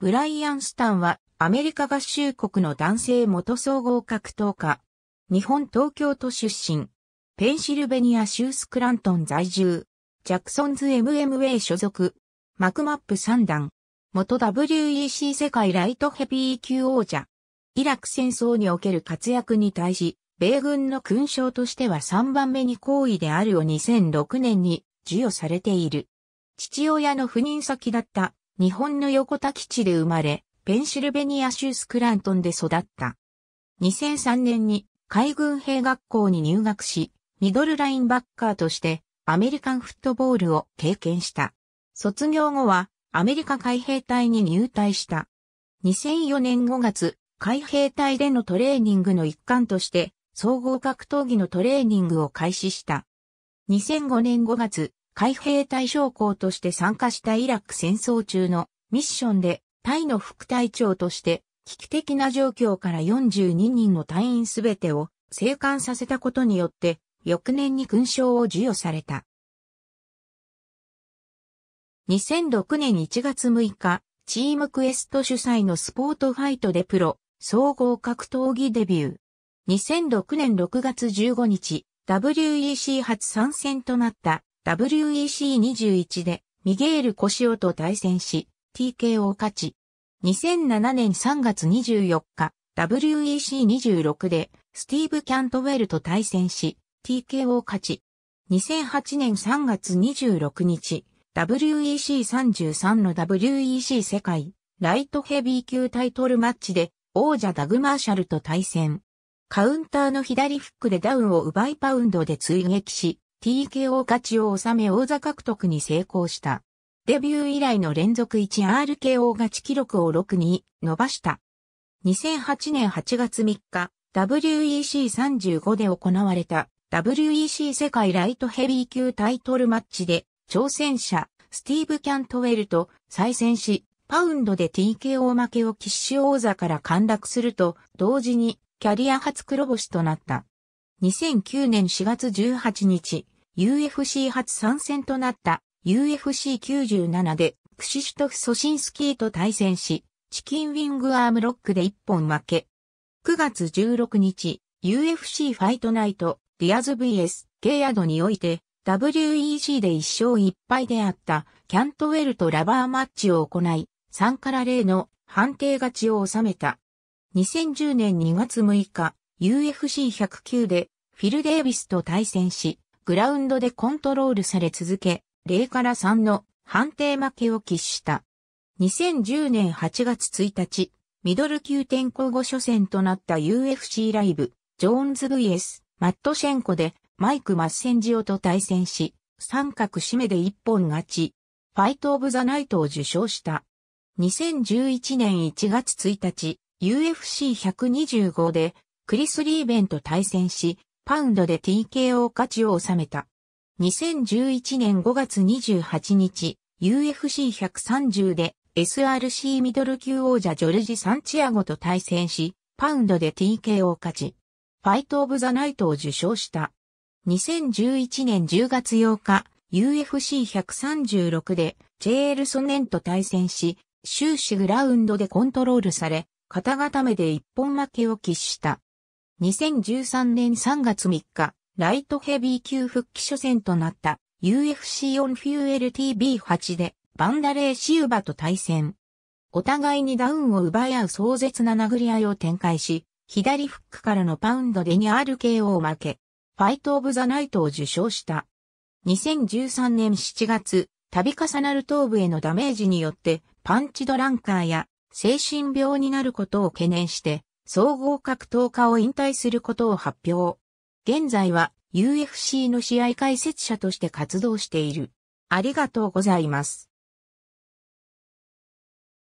ブライアン・スタンはアメリカ合衆国の男性元総合格闘家。日本東京都出身。ペンシルベニア州スクラントン在住。ジャクソンズ MMA 所属。マクマップ3段。元 WEC 世界ライトヘビー級王者。イラク戦争における活躍に対し、米軍の勲章としては3番目に好意であるを2006年に授与されている。父親の赴任先だった日本の横田基地で生まれ、ペンシルベニア州スクラントンで育った。2003年に海軍兵学校に入学し、ミドルラインバッカーとしてアメリカンフットボールを経験した。卒業後はアメリカ海兵隊に入隊した。2004年5月、海兵隊でのトレーニングの一環として、総合格闘技のトレーニングを開始した。2005年5月、海兵隊将校として参加したイラク戦争中のミッションで、タイの副隊長として危機的な状況から42人の隊員すべてを生還させたことによって、翌年に勲章を授与された。2006年1月6日、チームクエスト主催のスポートファイトでプロ、総合格闘技デビュー。2006年6月15日、WEC 初参戦となった WEC21 でミゲール・コシオと対戦し、TK を勝ち、2007年3月24日、WEC26 でスティーブ・キャントウェルと対戦し、TK を勝ち、2008年3月26日、WEC33 の WEC 世界ライトヘビー級タイトルマッチで王者ダグ・マーシャルと対戦。カウンターの左フックでダウンを奪いパウンドで追撃し、TKO 勝ちを収め王座獲得に成功した。デビュー以来の連続 1RKO 勝ち記録を6に伸ばした。2008年8月3日、WEC35 で行われた WEC 世界ライトヘビー級タイトルマッチで挑戦者スティーブ・キャントウェルと再戦し、パウンドで TKO 負けをシュ王座から陥落すると、同時にキャリア初黒星となった。2009年4月18日、UFC 初参戦となった UFC97 でクシシュトフ・ソシンスキーと対戦し、チキンウィングアームロックで1本負け。9月16日、UFC ファイトナイト、ディアズ VS、ゲイアドにおいて、WEC で1勝1敗であったキャントウェルとラバーマッチを行い、3から0の判定勝ちを収めた。2010年2月6日、UFC109 でフィル・デービスと対戦し、グラウンドでコントロールされ続け、0から3の判定負けを喫した。2010年8月1日、ミドル級転向後初戦となった UFC ライブ、ジョーンズ VS、マットシェンコで、マイク・マッセンジオと対戦し、三角締めで一本勝ち、ファイト・オブ・ザ・ナイトを受賞した。2011年1月1日、UFC125 で、クリス・リーベンと対戦し、パウンドで TKO 価値を収めた。2011年5月28日、UFC130 で SRC ミドル級王者ジョルジ・サンチアゴと対戦し、パウンドで TKO 勝ち、ファイト・オブ・ザ・ナイトを受賞した。2011年10月8日、UFC136 でジェール・ソネンと対戦し、終始グラウンドでコントロールされ、片固めで一本負けを喫した。2013年3月3日、ライトヘビー級復帰初戦となった UFC4 フューエル t v 8でバンダレーシウバと対戦。お互いにダウンを奪い合う壮絶な殴り合いを展開し、左フックからのパウンドで 2RKO を負け、ファイトオブザナイトを受賞した。2013年7月、度重なる頭部へのダメージによって、パンチドランカーや精神病になることを懸念して、総合格闘家を引退することを発表。現在は UFC の試合解説者として活動している。ありがとうございます。